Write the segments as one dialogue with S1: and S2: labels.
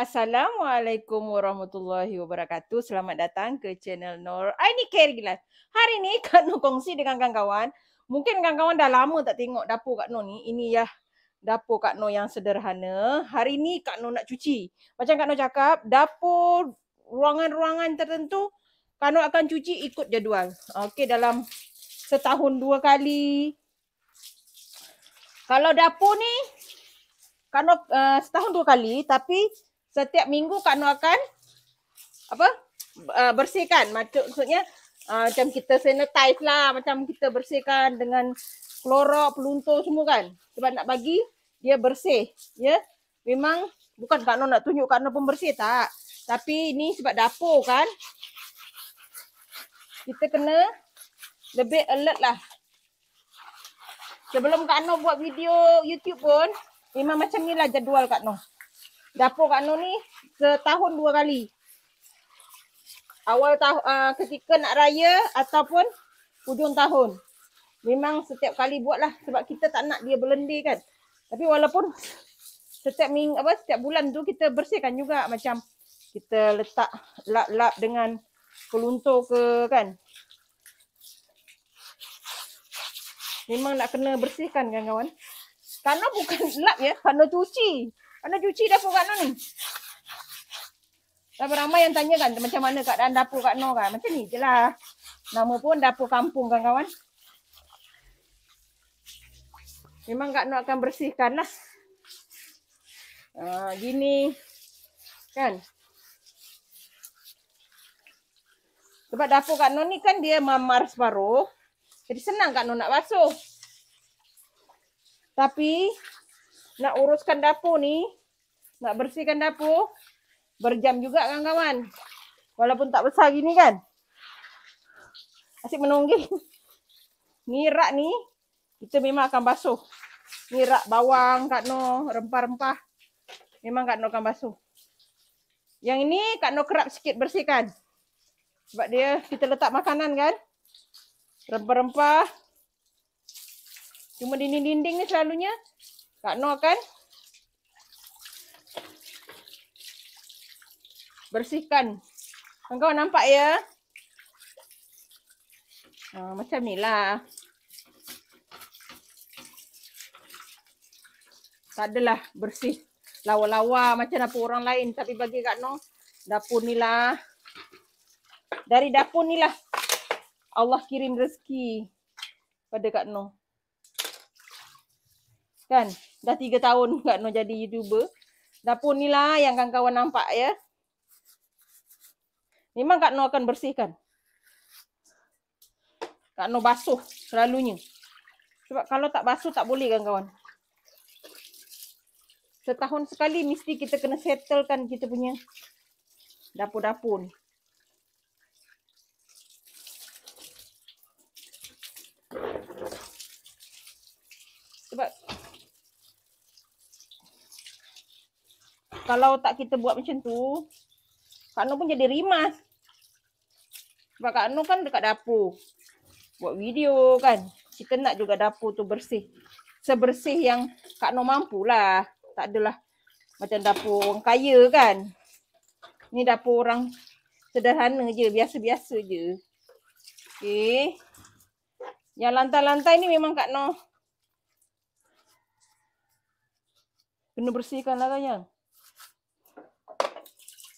S1: Assalamualaikum warahmatullahi wabarakatuh. Selamat datang ke channel Nor. Ah, I ni Kerry Gilas. Hari ni Kak Nur kongsi dengan kawan-kawan. Mungkin kawan-kawan dah lama tak tengok dapur Kak Nur ni. Ini ya dapur Kak Nur yang sederhana. Hari ni Kak Nur nak cuci. Macam Kak Nur cakap, dapur ruangan-ruangan tertentu Kak Nur akan cuci ikut jadual. Okey dalam setahun dua kali. Kalau dapur ni, Kak Nur uh, setahun dua kali tapi setiap minggu Kak Nur akan apa uh, bersihkan maksudnya uh, macam kita sanitize lah macam kita bersihkan dengan klorok peluntur semua kan sebab nak bagi dia bersih ya yeah? memang bukan Kak Nur nak tunjuk Kak Nur pembersih tak tapi ini sebab dapur kan kita kena lebih alert lah sebelum Kak Nur buat video YouTube pun memang macam ni lah jadual Kak Nur dapur Kak Noor ni setahun dua kali. Awal tahun uh, ah, ketika nak raya ataupun hujung tahun. Memang setiap kali buatlah sebab kita tak nak dia berlendir kan. Tapi walaupun setiap ming apa setiap bulan tu kita bersihkan juga macam kita letak lap-lap dengan peluntur ke kan. Memang nak kena bersihkan kan kawan. Kano bukan lap ya, kano cuci. Anda cuci dapur Kak Noh ni. Tak ramai yang tanya kan macam mana keadaan dapur Kak Noh kan. Macam ni je lah. Nama pun dapur kampung kan kawan Memang Kak Noh akan bersihkan lah. Uh, gini. Kan. Sebab dapur Kak Noh ni kan dia mamar separuh. Jadi senang Kak Noh nak basuh. Tapi nak uruskan dapur ni, nak bersihkan dapur, berjam juga kawan-kawan. Walaupun tak besar gini kan. Asyik menungging. Ni rak ni, kita memang akan basuh. Ni rak bawang, Kak No, rempah-rempah. Memang Kak No akan basuh. Yang ini Kak No kerap sikit bersihkan. Sebab dia kita letak makanan kan. Rempah-rempah. Cuma dinding-dinding ni selalunya Kak Noh kan bersihkan. Engkau nampak ya? Ha, macam ni lah. Tak adalah bersih. Lawa-lawa macam dapur orang lain. Tapi bagi Kak Noh, dapur ni lah. Dari dapur ni lah. Allah kirim rezeki pada Kak Noh. Kan? Dah tiga tahun Kak Noh jadi YouTuber. Dapur ni lah yang kawan-kawan nampak ya. Memang Kak Noh akan bersihkan. Kak Noh basuh selalunya. Sebab kalau tak basuh tak boleh kawan-kawan. Setahun sekali mesti kita kena settlekan kita punya dapur-dapur ni. Sebab kalau tak kita buat macam tu, Kak Noor pun jadi rimas. Sebab Kak Noor kan dekat dapur. Buat video kan. Kita nak juga dapur tu bersih. Sebersih yang Kak Noor lah. Tak adalah macam dapur orang kaya kan. Ni dapur orang sederhana je. Biasa-biasa je. Okay. Yang lantai-lantai ni memang Kak Noor. Kena bersihkan lah kan yang.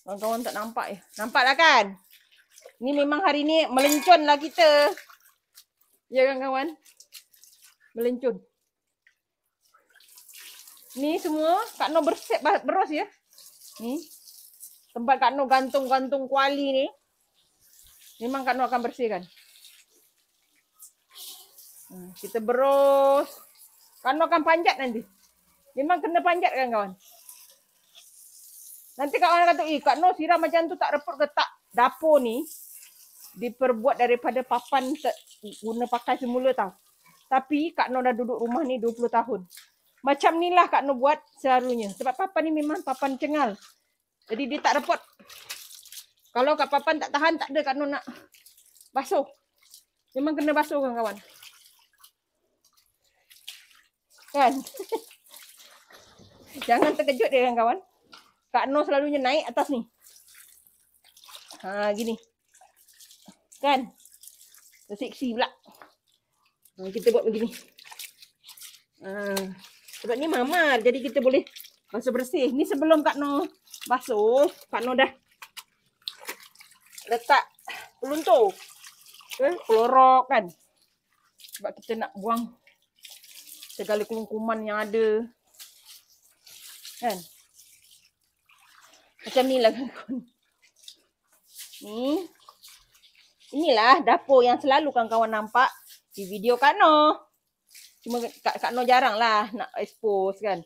S1: Kawan-kawan tak nampak ya. Nampaklah kan? Ni memang hari ni lah kita. Ya kan kawan Melencon. Ni semua Kak Noh bersih beros ya. Ni. Tempat Kak Noh gantung-gantung kuali ni. Memang Kak Noh akan bersihkan. Hmm, kita beros. Kak Noh akan panjat nanti. Memang kena panjat kan -kawan? Nanti kalau orang kata, eh Kak Noh siram macam tu tak reput ke tak? Dapur ni diperbuat daripada papan ter- guna pakai semula tau. Tapi Kak Noh dah duduk rumah ni 20 tahun. Macam ni lah Kak Noh buat selalunya. Sebab papan ni memang papan cengal. Jadi dia tak reput. Kalau kat papan tak tahan, tak ada Kak Noh nak basuh. Memang kena basuh kan kawan Kan? Jangan terkejut dia kawan-kawan. Kak Noh selalunya naik atas ni. Ha gini. Kan? Seksi pula. Ha, kita buat begini. Ha, sebab ni mamar jadi kita boleh basuh bersih. Ni sebelum Kak Noh basuh, Kak Noh dah letak peluntur. Eh, Kelorok kan? Sebab kita nak buang segala kelungkuman yang ada. Kan? Macam ni lah Ni. Inilah dapur yang selalu kawan-kawan nampak di video Kak No. Cuma Kak, Kak No jarang lah nak expose kan.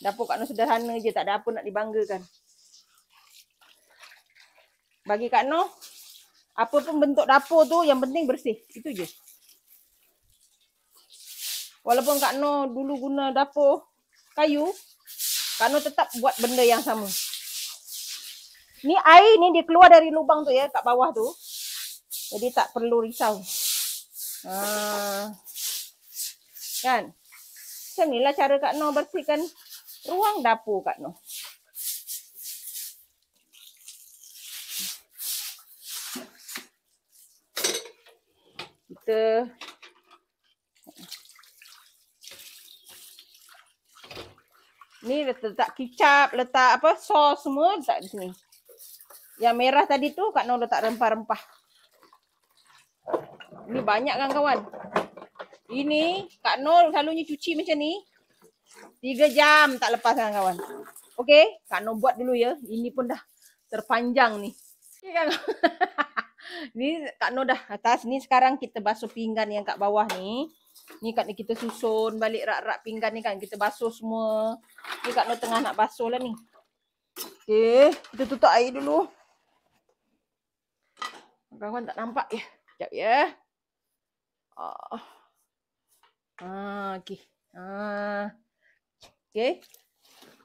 S1: Dapur Kak No sederhana je. Tak ada apa nak dibanggakan. Bagi Kak No, apa pun bentuk dapur tu yang penting bersih. Itu je. Walaupun Kak No dulu guna dapur kayu, Kak No tetap buat benda yang sama. Ni air ni dia keluar dari lubang tu ya kat bawah tu. Jadi tak perlu risau. Ha. Kan? Macam inilah cara Kak Noh bersihkan ruang dapur Kak Noh. Kita Ni letak kicap, letak apa, sos semua letak di sini. Yang merah tadi tu Kak Nong letak rempah-rempah. Ini banyak kan kawan. Ini Kak Nol selalunya cuci macam ni. Tiga jam tak lepas kan kawan. Okey. Kak Nol buat dulu ya. Ini pun dah terpanjang ni. Okay, kan? ni Kak Nol dah atas. Ni sekarang kita basuh pinggan yang kat bawah ni. Ni Kak ni kita susun balik rak-rak pinggan ni kan. Kita basuh semua. Ni Kak Nol tengah nak basuh lah ni. Okey. Kita tutup air dulu. Kawan-kawan tak nampak ya. Sekejap ya. Oh. ah, okey. Ah. Okey.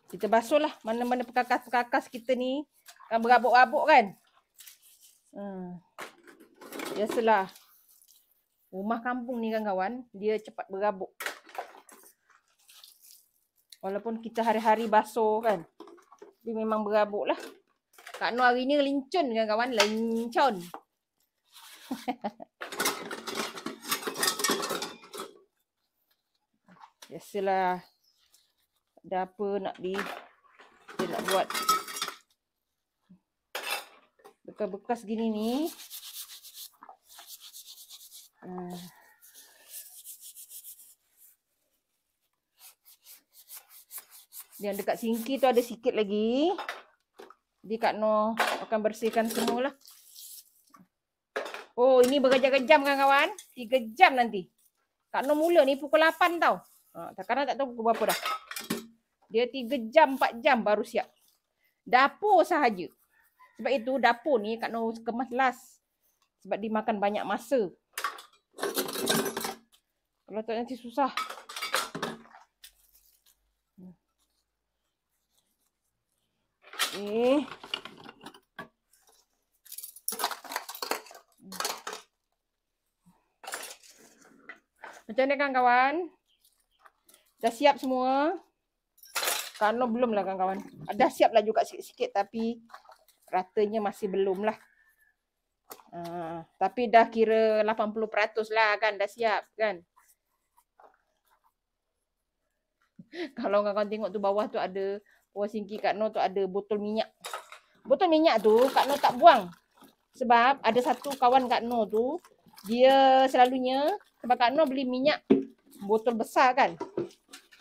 S1: Kita basuh lah mana-mana perkakas-perkakas kita ni. Kan berabuk-rabuk kan. Hmm. Biasalah. Rumah kampung ni kan kawan. Dia cepat berabuk. Walaupun kita hari-hari basuh kan. Dia memang berabuk lah. Kak Noor hari ni lincun kan kawan. Lincun. Biasalah ada apa nak di dia nak buat bekas-bekas gini ni. Uh. dekat sinki tu ada sikit lagi. Di Kak Noh akan bersihkan semua lah. Oh, ini berjam-jam kawan-kawan. Tiga jam nanti. Kak Nur mula ni pukul 8 tau. Ha, tak kena tak tahu pukul berapa dah. Dia tiga jam, empat jam baru siap. Dapur sahaja. Sebab itu dapur ni Kak Nur kemas last. Sebab dimakan banyak masa. Kalau tak nanti susah. Hmm. Eh, Macam mana kawan-kawan? Dah siap semua? Kano belum lah kawan-kawan. Dah siap lah juga sikit-sikit tapi ratanya masih belum lah. Uh, ah, tapi dah kira 80% lah kan dah siap kan. Kalau kawan-kawan tengok tu bawah tu ada bawah singki Kak Noh tu ada botol minyak. Botol minyak tu Kak Noh tak buang. Sebab ada satu kawan Kak Noh tu dia selalunya sebab Kak Noor beli minyak botol besar kan.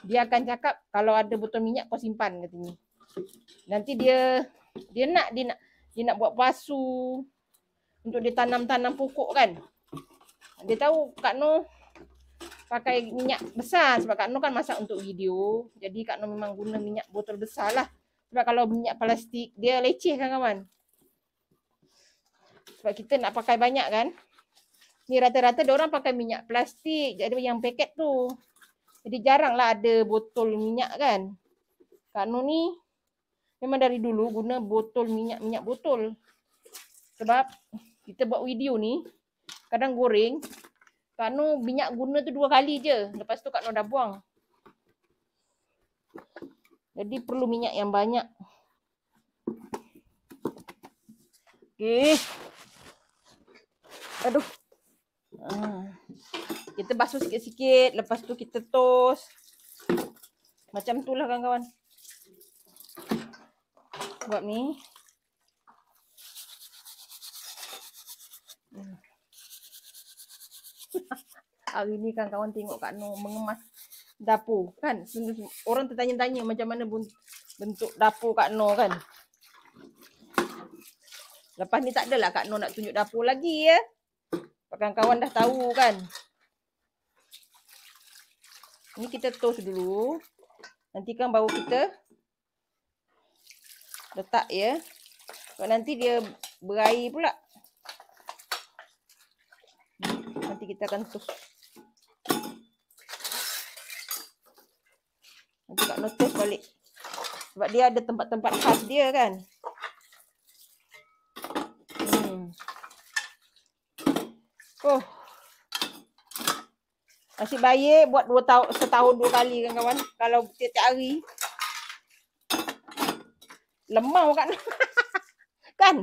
S1: Dia akan cakap kalau ada botol minyak kau simpan sini. Nanti dia dia nak dia nak dia nak buat pasu untuk dia tanam-tanam pokok kan. Dia tahu Kak Noor pakai minyak besar sebab Kak Noor kan masak untuk video. Jadi Kak Noor memang guna minyak botol besar lah. Sebab kalau minyak plastik dia leceh kan kawan. Sebab kita nak pakai banyak kan ni rata-rata orang pakai minyak plastik jadi yang paket tu jadi jaranglah ada botol minyak kan kanu ni memang dari dulu guna botol minyak minyak botol sebab kita buat video ni kadang goreng Kak kanu minyak guna tu dua kali je lepas tu kanu dah buang jadi perlu minyak yang banyak Okay, aduh Ah. Kita basuh sikit-sikit. Lepas tu kita toast. Macam tu lah kawan-kawan. Buat ni. Hmm. Hari ni kawan-kawan tengok Kak Noor mengemas dapur kan. Orang tertanya-tanya macam mana bentuk dapur Kak Noor kan. Lepas ni tak adalah Kak Noor nak tunjuk dapur lagi ya. Sebab kawan-kawan dah tahu kan. Ni kita toast dulu. Nanti kan baru kita letak ya. Sebab nanti dia berair pula. Nanti kita akan toast. Nanti kat notice balik. Sebab dia ada tempat-tempat khas dia kan. Oh. Nasi baik buat dua tahun, setahun dua kali kan kawan. Kalau tiap-tiap hari. Lemau kan. kan?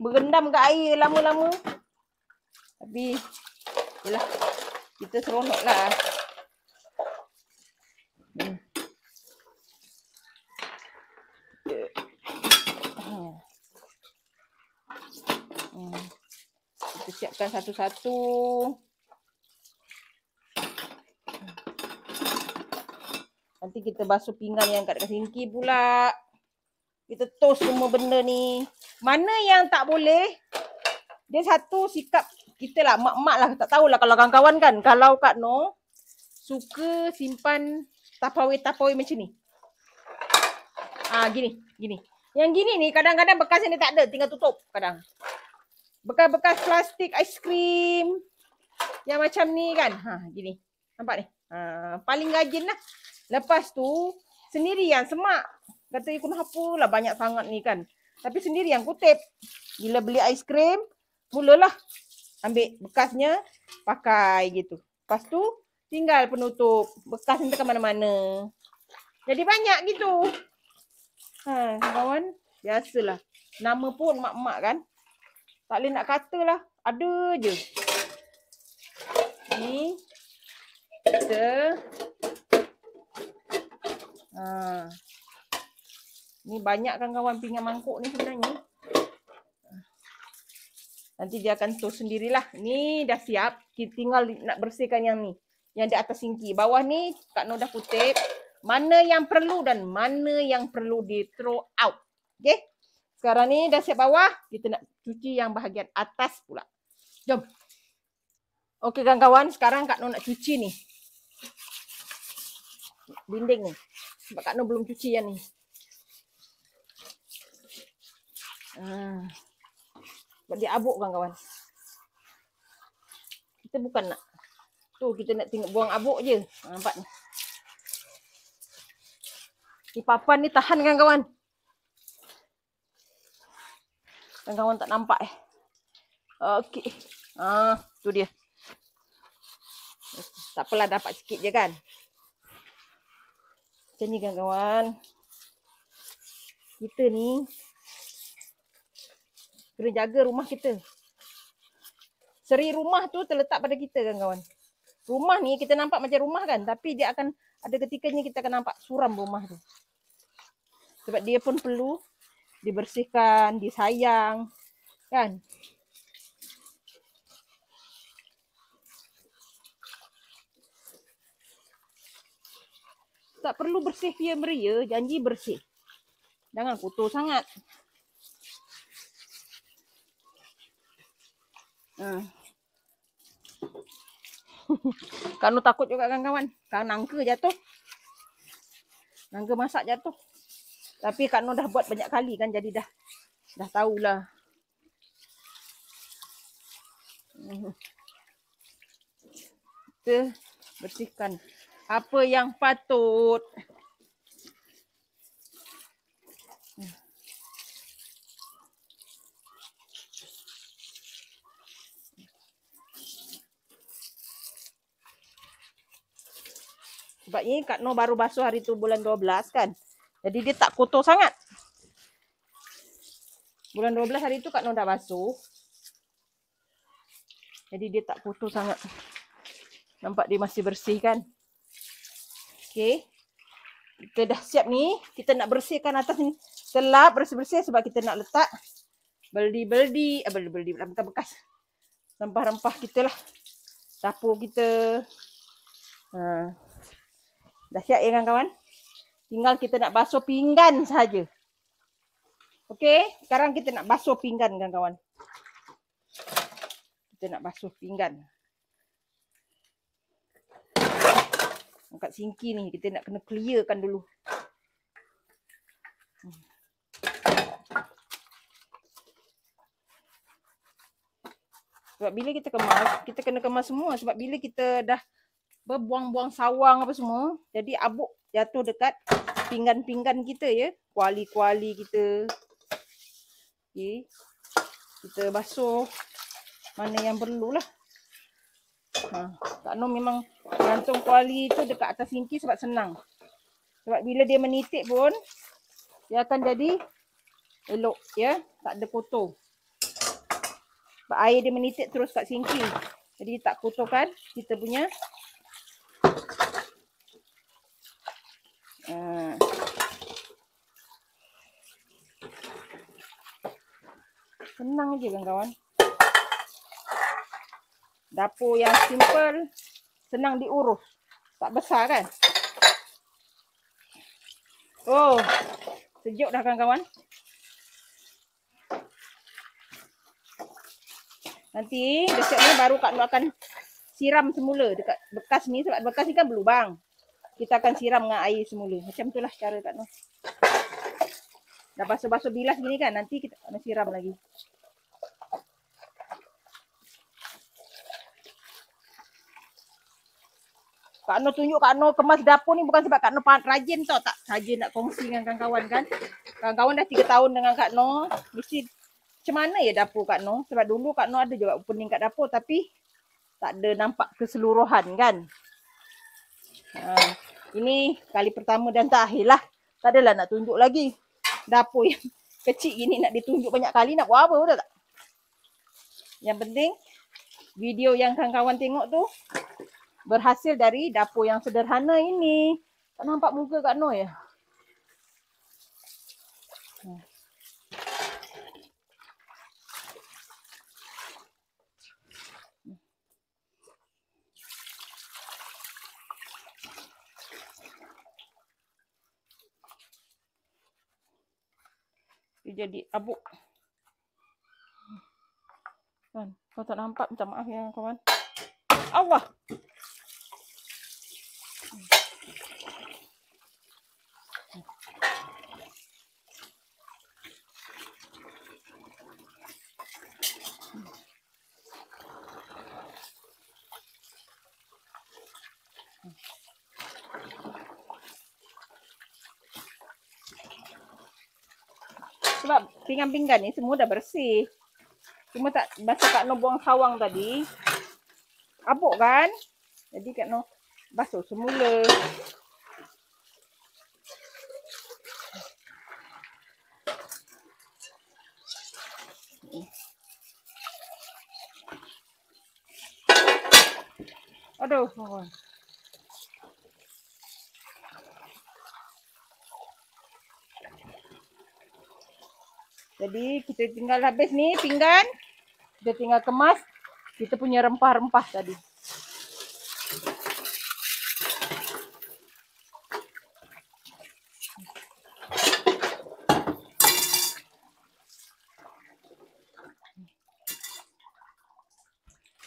S1: Berendam kat air lama-lama. Tapi, yelah. Kita seronoklah. lah. Hmm. Hmm. hmm kita siapkan satu-satu. Nanti kita basuh pinggan yang kat dekat sinki pula. Kita toast semua benda ni. Mana yang tak boleh? Dia satu sikap kita lah. Mak-mak lah. Tak tahulah kalau kawan-kawan kan. Kalau Kak No suka simpan tapawai-tapawai macam ni. Ah, gini, gini. Yang gini ni kadang-kadang bekas yang dia tak ada. Tinggal tutup kadang bekas-bekas plastik ice cream yang macam ni kan. Ha gini. Nampak ni. Ha paling rajin lah. Lepas tu sendiri yang semak. Kata ikut eh, hapulah banyak sangat ni kan. Tapi sendiri yang kutip. Bila beli ice cream, mulalah ambil bekasnya pakai gitu. Lepas tu tinggal penutup bekas ni ke mana-mana. Jadi banyak gitu. Ha kawan, biasalah. Nama pun mak-mak kan. Tak boleh nak kata lah. Ada je. Ni. Kita. Ha. Ni banyak kan kawan pinggan mangkuk ni sebenarnya. Nanti dia akan tu sendirilah. Ni dah siap. Kita tinggal nak bersihkan yang ni. Yang di atas singki. Bawah ni Kak Noh dah kutip. Mana yang perlu dan mana yang perlu di throw out. Okay. Sekarang ni dah siap bawah, kita nak cuci yang bahagian atas pula. Jom. Okey kawan-kawan, sekarang Kak Noh nak cuci ni. Dinding ni. Sebab Kak Noh belum cuci yang ni. Hmm. Sebab dia abuk kawan-kawan. Kita bukan nak. Tu kita nak tengok buang abuk je. Ah, nampak ni. Di ni tahan kawan-kawan. Kawan-kawan tak nampak eh. Ah, okey. Ha, ah, tu dia. Tak apalah dapat sikit je kan. Macam ni kawan-kawan. Kita ni kena jaga rumah kita. Seri rumah tu terletak pada kita kawan-kawan. Rumah ni kita nampak macam rumah kan. Tapi dia akan ada ketikanya kita akan nampak suram rumah tu. Sebab dia pun perlu dibersihkan, disayang. Kan? Tak perlu bersih dia meria, janji bersih. Jangan kotor sangat. Ha. Kanu takut juga kan kawan. Kan nangka jatuh. Nangka masak jatuh. Tapi Kak Noor dah buat banyak kali kan jadi dah dah tahulah. Kita bersihkan apa yang patut. Sebab ini Kak Noor baru basuh hari tu bulan 12 kan. Jadi dia tak kotor sangat. Bulan 12 hari tu Kak Noor dah basuh. Jadi dia tak kotor sangat. Nampak dia masih bersih kan. Okay. Kita dah siap ni. Kita nak bersihkan atas ni. Selap bersih-bersih sebab kita nak letak. Beldi-beldi. Eh, beldi-beldi. Bekas-bekas. Rempah-rempah kita lah. Dapur kita. Ha. Dah siap ya kawan-kawan? Tinggal kita nak basuh pinggan saja. Okey, sekarang kita nak basuh pinggan kan kawan Kita nak basuh pinggan. Angkat singki ni, kita nak kena clearkan dulu. Sebab bila kita kemas, kita kena kemas semua. Sebab bila kita dah berbuang-buang sawang apa semua, jadi abuk jatuh dekat pinggan-pinggan kita ya. Kuali-kuali kita. Okey. Kita basuh mana yang perlulah. Ha, tak no memang gantung kuali tu dekat atas sinki sebab senang. Sebab bila dia menitik pun dia akan jadi elok ya, tak ada kotor. Sebab air dia menitik terus kat sinki. Jadi tak kotorkan kita punya Senang je kan kawan. Dapur yang simple, senang diurus. Tak besar kan? Oh, sejuk dah kan kawan. Nanti besok ni baru Kak Lu akan siram semula dekat bekas ni. Sebab bekas ni kan berlubang. Kita akan siram dengan air semula. Macam itulah cara Kak Lu. Dah basuh-basuh bilas gini kan. Nanti kita akan siram lagi. Kak Noh tunjuk Kak Noh kemas dapur ni bukan sebab Kak Noh rajin tau tak saja nak kongsi dengan kawan-kawan kan. Kawan-kawan dah tiga tahun dengan Kak Noh. Mesti macam mana ya dapur Kak Noh? Sebab dulu Kak Noh ada juga pening kat dapur tapi tak ada nampak keseluruhan kan. Ha, ini kali pertama dan tak akhir lah. Tak adalah nak tunjuk lagi dapur yang kecil ini nak ditunjuk banyak kali nak buat apa dah tak? Yang penting video yang kawan-kawan tengok tu berhasil dari dapur yang sederhana ini. Tak nampak muka Kak Noi. Ya? Dia jadi abuk. Kan, kau tak nampak minta maaf ya kawan. Allah. pinggan-pinggan ni semua dah bersih. Cuma tak basuh Kak Noh buang sawang tadi. Abuk kan? Jadi Kak Noh basuh semula. Aduh. Aduh. Jadi kita tinggal habis nih pinggan, kita tinggal kemas kita punya rempah-rempah tadi.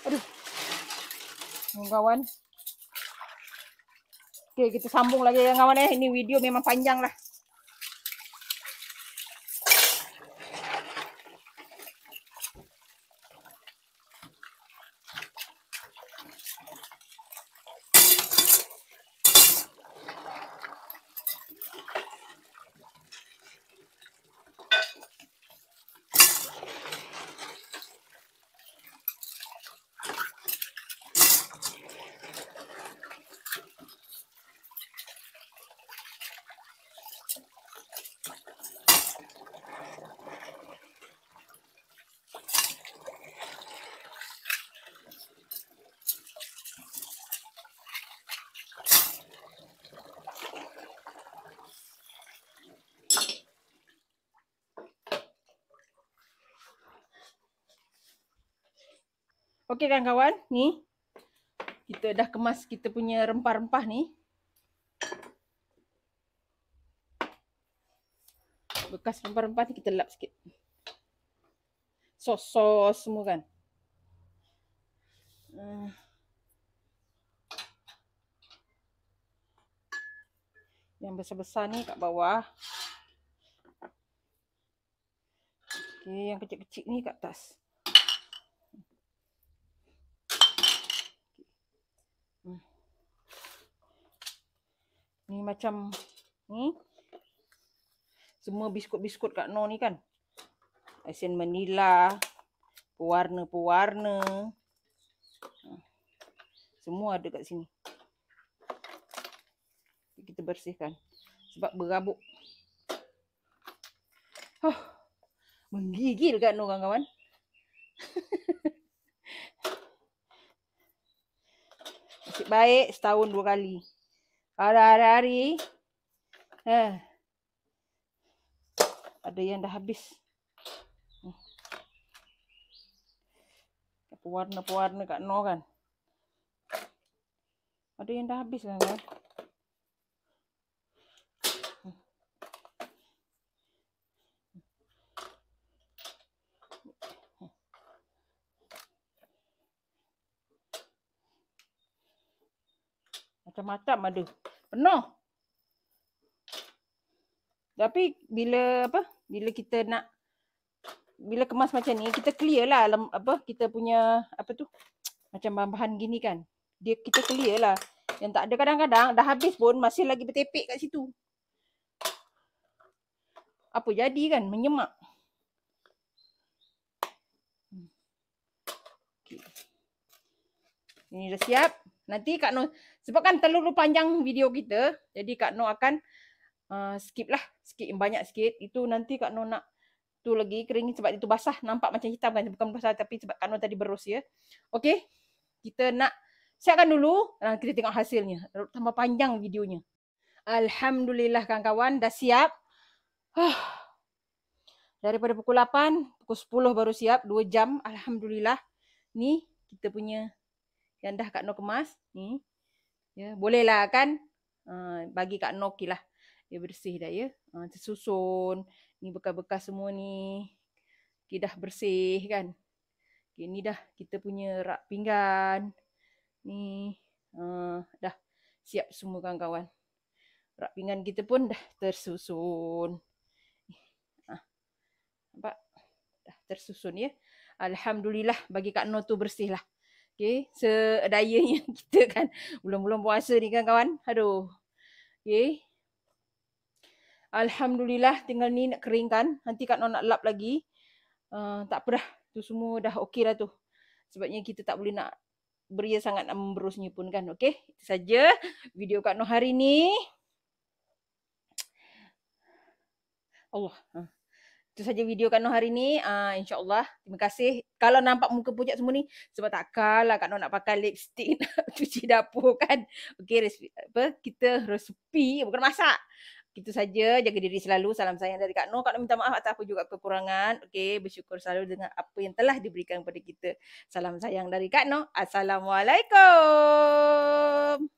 S1: Aduh, kawan. Oke, kita sambung lagi ya kawan ya. Ini video memang panjang lah. Okey kan kawan? Ni. Kita dah kemas kita punya rempah-rempah ni. Bekas rempah-rempah ni kita lap sikit. Sos-sos semua kan. Ah. Yang besar-besar ni kat bawah. Okey, yang kecil-kecil ni kat atas. Okey. Ni macam ni. Semua biskut-biskut Kak Noor ni kan. Asin manila. Pewarna-pewarna. Semua ada kat sini. Kita bersihkan. Sebab berabuk. Oh, menggigil Kak Noor kawan-kawan. baik setahun dua kali hari-hari eh ada yang dah habis warna-warna kat no kan ada yang dah habis lah kan, kan? macam-macam ada. Penuh. Tapi bila apa? Bila kita nak bila kemas macam ni, kita clear lah alam, apa kita punya apa tu? Macam bahan-bahan gini kan. Dia kita clear lah. Yang tak ada kadang-kadang dah habis pun masih lagi bertepek kat situ. Apa jadi kan? Menyemak. Hmm. Ini dah siap. Nanti Kak Nur, sebab kan terlalu panjang video kita. Jadi Kak Noh akan uh, skip lah. Skip banyak sikit. Itu nanti Kak Noh nak tu lagi kering sebab itu basah. Nampak macam hitam kan. Bukan basah tapi sebab Kak Noh tadi berus ya. Okay. Kita nak siapkan dulu. Uh, kita tengok hasilnya. Tambah panjang videonya. Alhamdulillah kawan-kawan. Dah siap. Huh. Daripada pukul 8, pukul 10 baru siap. 2 jam. Alhamdulillah. Ni kita punya yang dah Kak Noh kemas. Ni. Hmm. Ya, bolehlah kan uh, bagi Kak Noki lah. Dia bersih dah ya. Uh, tersusun. Ni bekas-bekas semua ni. Okay, dah bersih kan. Okay, ni dah kita punya rak pinggan. Ni uh, dah siap semua kawan-kawan. Rak pinggan kita pun dah tersusun. nampak? Dah tersusun ya. Alhamdulillah bagi Kak Noh tu bersih lah. Okay, sedaya yang kita kan bulan-bulan puasa ni kan kawan. Aduh. Okay. Alhamdulillah tinggal ni nak keringkan. Nanti Kak Noor nak lap lagi. Uh, tak apa dah. Tu semua dah okey dah tu. Sebabnya kita tak boleh nak beria sangat nak memberusnya pun kan. Okay. Itu saja video Kak Noor hari ni. Allah. Uh. Itu saja video Kak Noh hari ni. Uh, InsyaAllah. Terima kasih. Kalau nampak muka pucat semua ni. Sebab tak kalah Kak Noh nak pakai lipstick. Nak cuci dapur kan. Okey, apa? Kita resipi Bukan masak. Itu saja. Jaga diri selalu. Salam sayang dari Kak Noh. Kak Noh minta maaf atas apa juga kekurangan. Okey, Bersyukur selalu dengan apa yang telah diberikan kepada kita. Salam sayang dari Kak Noh. Assalamualaikum.